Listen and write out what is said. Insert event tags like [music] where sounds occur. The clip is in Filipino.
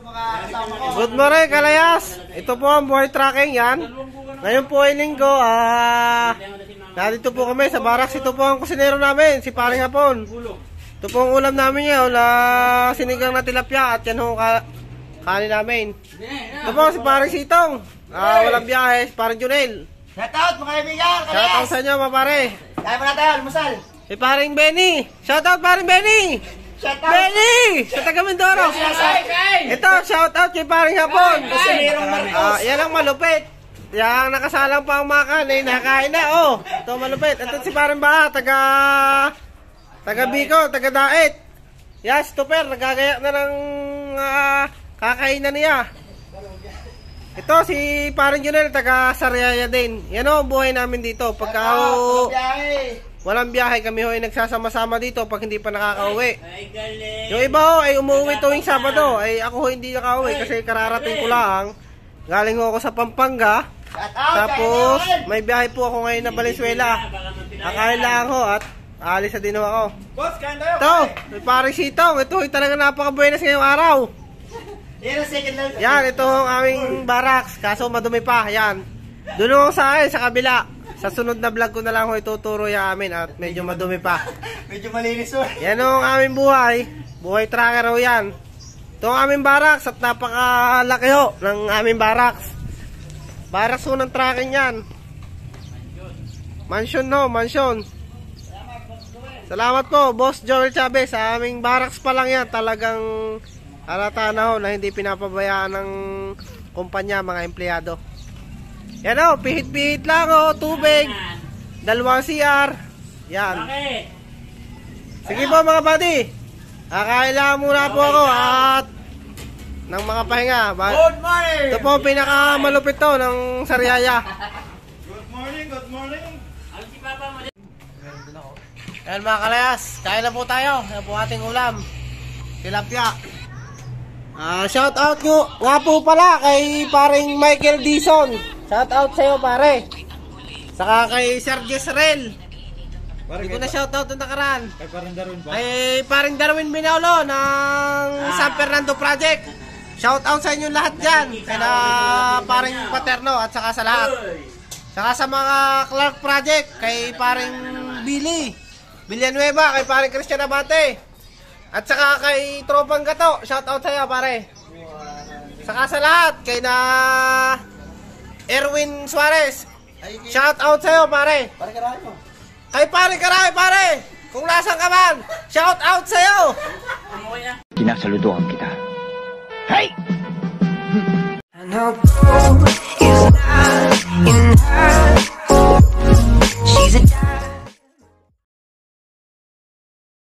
Good morning, Kalayas. Ito po ang buhay tracking yan. Ngayon po ay linggo. Ah, narito po kami sa barracks. Ito po ang kusinero namin, si Paring Hapon. Ito po ang ulam namin ngayon. Ah, sinigang na tilapia at yan ho kanin namin. Ito po si Paring Sitong. Ah, walang biyahe, si Paring Junel. Shout out mga kaibigan, Kalayas. Shout out sa inyo, mga pare. Dahil pa na tayo, almusal. Si Paring Benny. Shout out, Paring Benny. Shout out. Benny! Sa taga Mindoro. Ito, shout out kay paring hapon. Kasi merong Marcos. Ah, yan ang malupit. Yan, nakasalang pa ang mga kanay. Nakakain na, oh. Ito malupit. Ito si paring ba, taga... Taga Biko, taga Daet. Yes, Tuper, nagagaya na ng uh, ah, kakainan niya. Ito si parang Junel, taga Sariaya din. Yan o, buhay namin dito. Pagka ho, walang biyahe kami ho ay nagsasama-sama dito pag hindi pa nakaka-uwi. Yung iba ho ay umuwi tuwing Sabado. Ay ako ho hindi nakauwi kasi kararating ko lang. Galing ho ako sa Pampanga. Tapos may biyahe po ako ngayon na Valenzuela. Akain lang ho at alis na din ho ako. Boss, kain tayo. Ito, may parang sitong. Ito ho talaga napakabuenas ngayong araw. Yan second Yan, ito ang aming barracks. Kaso madumi pa. Yan. Doon sa akin, sa kabila. Sa sunod na vlog ko na lang ko ituturo yung amin at medyo madumi pa. [laughs] medyo malinis o. Yan ang aming buhay. Buhay tracker ho yan. Ito ang aming barracks at napakalaki ho ng aming barracks. Barracks ho ng tracking yan. Mansion no, mansion. Salamat po, Boss Joel Chavez. Sa aming barracks pa lang yan. Talagang Halata na ho na hindi pinapabayaan ng kumpanya mga empleyado. Yan o, pihit-pihit lang o, tubig. Dalawang CR. Yan. Sige po mga buddy. Akailangan muna po ako at ng mga pahinga. Good morning! Ito po pinakamalupit to ng sariaya. Good morning, good morning. Ang si Papa mo Yan mga kalayas, kain na po tayo. Yan po ating ulam. Tilapia. Ah, shout out nyo nga po pala kay paring Michael Dison. Shout out sa'yo pare. Saka kay Sir Jezreel. Hindi ko na shout out nung nakaraan. Kay paring Darwin pa. Ay, paring Darwin Minolo ng ah. San Fernando Project. Shout out sa inyo lahat dyan. Kaya paring Paterno at saka sa lahat. Saka sa mga Clark Project kay paring Billy. Villanueva kay paring Christian Abate. At saka kay Tropang Gato, shout out sa'yo pare. Saka sa lahat, kay na Erwin Suarez. Shout out sa'yo pare. Pare karahe mo. Kay pare karahe pare. Kung nasan ka man, shout out sa'yo. Kinasaludohan kita. Hey!